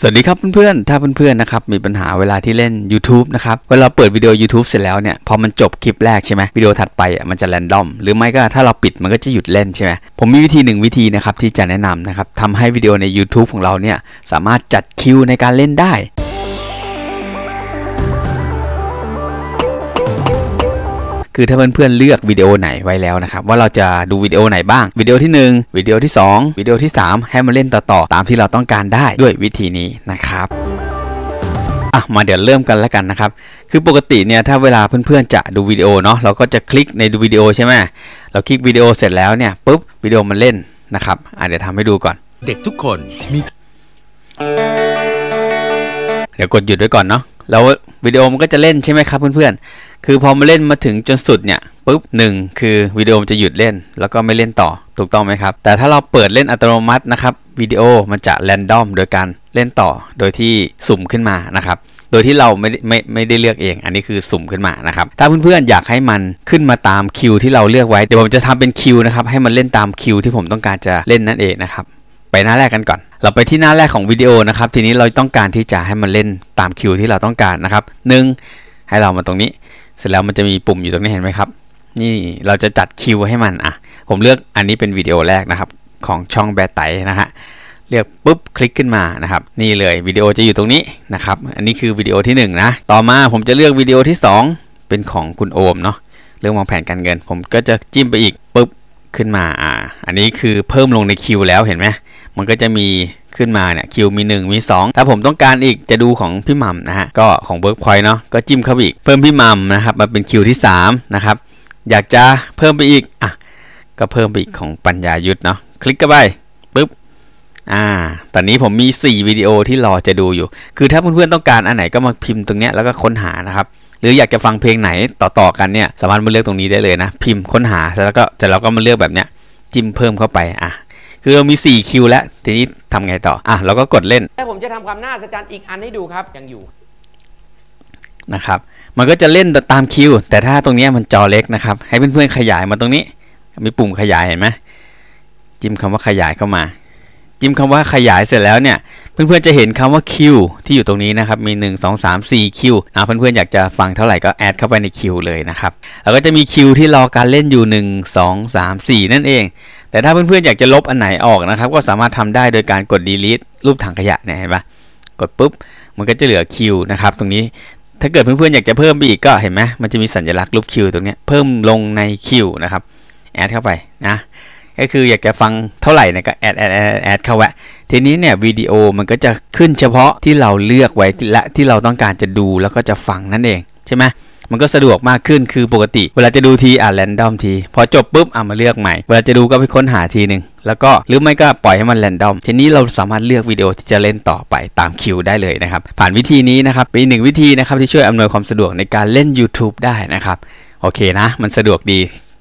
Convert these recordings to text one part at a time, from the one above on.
สวัสดีครับ เพื่อนๆถ้าเพื่อนๆนะครับ มีปัญหาเวลาที่เล่น YouTube นะครับ เวลาเปิดวิดีโอ YouTube เสร็จแล้วเนี่ยพอมันจบคลิปแรกใช่ไหมวิดีโอถัดไปอ่ะมันจะแรนดอมหรือไม่ก็ถ้าเราปิดมันก็จะหยุดเล่นใช่ไหมผมมีวิธีหนึ่งวิธีนะครับที่จะแนะนำนะครับทำให้วิดีโอใน YouTube ของเราเนี่ยสามารถจัดคิวในการเล่นได้คือถ้าเพื่อนๆเลือกวิดีโอไหนไว้แล้วนะครับว่าเราจะดูวิดีโอไหนบ้างวิดีโอที่1วิดีโอที่ 2วิดีโอที่ 3 ให้มันเล่นต่อๆ ตามที่เราต้องการได้ด้วยวิธีนี้นะครับ่ะมาเดี๋ยวเริ่มกันแล้วกันนะครับคือปกติเนี่ยถ้าเวลาเพื่อนๆจะดูวิดีโอเนาะเราก็จะคลิกในดูวิดีโอใช่ไหมเราคลิกวิดีโอเสร็จแล้วเนี่ยปุ๊บวิดีโอมันเล่นนะครับเดี๋ยวทำให้ดูก่อน เด็กทุกคนมีเดี๋ยวกดหยุดไว้ก่อนเนาะแล้ววิดีโอมันก็จะเล่นใช่ไหมครับเพื่อนๆ คือพอมาเล่นมาถึงจนสุดเนี่ยปุ๊บหนึ่งคือวิดีโอมันจะหยุดเล่นแล้วก็ไม่เล่นต่อถูกต้องไหมครับ แต่ถ้าเราเปิดเล่นอัตโนมัตินะครับวิดีโอมันจะแรนดอมโดยการเล่นต่อโดยที่สุ่มขึ้นมานะครับ โดยที่เราไม่ไม่ไม่ได้เลือกเอง อันนี้คือสุ่มขึ้นมานะครับ ถ้าเพื่อนๆอยากให้มันขึ้นมาตามคิวที่เราเลือกไว้เดี๋ยวผมจะทำเป็นคิวนะครับให้มันเล่นตามคิวที่ผมต้องการจะเล่นนั่นเองนะครับไปหน้าแรกกันก่อน เราไปที่หน้าแรกของวิดีโอนะครับ ทีนี้เราต้องการที่จะให้มันเล่นตามคิวที่เราต้องการนะครับหนึ่งให้เรามาตรงนี้ เสร็จแล้วมันจะมีปุ่มอยู่ตรงนี้เห็นไหมครับ นี่ เราจะจัดคิวให้มัน อ่ะ ผมเลือกอันนี้เป็นวิดีโอแรกนะครับ ของช่องแบตไตนะฮะ เลือกปุ๊บคลิกขึ้นมา นะครับ นี่เลยวิดีโอจะอยู่ตรงนี้นะครับ อันนี้คือวิดีโอที่1นะ ต่อมาผมจะเลือกวิดีโอที่ 2 เป็นของคุณโอมเนาะ เรื่องวางแผนการเงิน ผมก็จะจิ้มไปอีกปุ๊บขึ้นมา อ่าอันนี้คือเพิ่มลงในคิวแล้วเห็นไหมมันก็จะมีขึ้นมาเนี่ยคิวมี1มี2ถ้าผมต้องการอีกจะดูของพี่มัมนะฮะก็ของเบิร์กพอยต์เนาะก็จิ้มเข้าอีกเพิ่มพี่มัมนะครับมาเป็นคิวที่3นะครับอยากจะเพิ่มไปอีกอ่ะก็เพิ่มไปอีกของปัญญายุทธเนาะคลิกเข้าไปปุ๊บอ่าตอนนี้ผมมี 4วิดีโอที่รอจะดูอยู่ คือถ้าเพื่อนๆต้องการอันไหนก็มาพิมพ์ตรงเนี้ยแล้วก็ค้นหานะครับหรืออยากจะฟังเพลงไหนต่อๆกันเนี่ยสามารถมาเลือกตรงนี้ได้เลยนะ พิมพ์ค้นหาแล้วก็แต่เราก็มาเลือกแบบเนี้ยจิ้มเพิ่มเข้าไปอ่ะคือเรามี 4 คิวแล้ว ทีนี้ทำไงต่อ อ่ะเราก็กดเล่นแต่ผมจะทำความน่าสะใจอีกอันให้ดูครับ ยังอยู่ นะครับ มันก็จะเล่นตาม คิว แต่ถ้าตรงนี้มันจอเล็กนะครับ ให้เพื่อนๆขยายมาตรงนี้ มีปุ่มขยายเห็นไหมจิ้มคำว่าขยายเข้ามา จิ้มคำว่าขยายเสร็จแล้วเนี่ย เพื่อนๆจะเห็นคำว่าคิวที่อยู่ตรงนี้นะครับ มี 1 2 3 4 คิวนะเพื่อนๆอยากจะฟังเท่าไหร่ก็แอดเข้าไปในคิวเลยนะครับแล้วก็จะมีคิวที่รอการเล่นอยู่ 1 2 3 4 นั่นเองแต่ถ้าเพื่อน ๆ อยาก จะลบอันไหนออกนะครับก็สามารถทำได้โดยการกด delete รูปถังขยะเนี่ยเห็นปะกดปุ๊บ มันก็จะเหลือ คิว นะ ครับ ตรงนี้ถ้าเกิดเพื่อนๆอยากจะเพิ่มไปอีก ก็เห็นไหมมัน จะ มีสัญลักษณ์รูป คิว ตรงนี้เพิ่มลงในคิวนะ ครับ แอด เข้าไปนะ ก็คืออยาก จะ ฟังเท่าไหร่นะก็แอดแอดแอดแอดเข้าไว้ทีนี้เนี่ยวิดีโอมันก็จะขึ้นเฉพาะที่เราเลือกไว้และที่เราต้องการจะดูแล้วก็จะฟังนั่นเองใช่ไหมมันก็สะดวกมากขึ้นคือปกติ เวลาจะดูทีอ่ะแรนดอมทีพอจบปุ๊บอ่ะมาเลือกใหม่เวลาจะดูก็ไปค้นหาทีหนึ่งแล้วก็หรือไม่ก็ปล่อยให้มันแรนดอมทีนี้เราสามารถเลือกวิดีโอที่จะเล่นต่อไปตามคิวได้เลยนะครับ ผ่านวิธีนี้นะครับเป็นหนึ่งวิธีนะครับที่ช่วยอำนวยความสะดวกในการเล่น YouTube ได้นะครับโอเคนะ มันสะดวกดี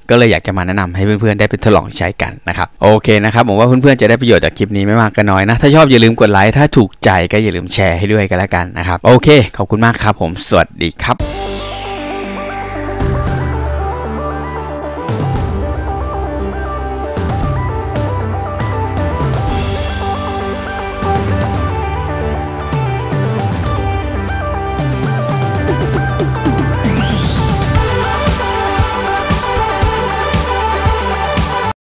ก็เลยอยากจะมาแนะนำให้เพื่อนๆได้ไปทดลองใช้กันนะครับโอเคนะครับผมว่าเพื่อนๆจะได้ประโยชน์จากคลิปนี้ไม่มากก็น้อยนะ ถ้าชอบอย่าลืมกดไลค์ ถ้าถูกใจก็อย่าลืมแชร์ให้ด้วยกันแล้วกันนะครับโอเค ขอบคุณมากครับ ผมสวัสดีครับ